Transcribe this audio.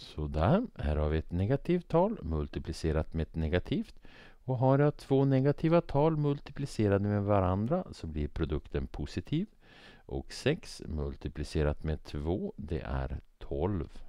Sådär, här har vi ett negativt tal multiplicerat med ett negativt. Och har jag två negativa tal multiplicerade med varandra så blir produkten positiv. Och 6 multiplicerat med 2 det är 12.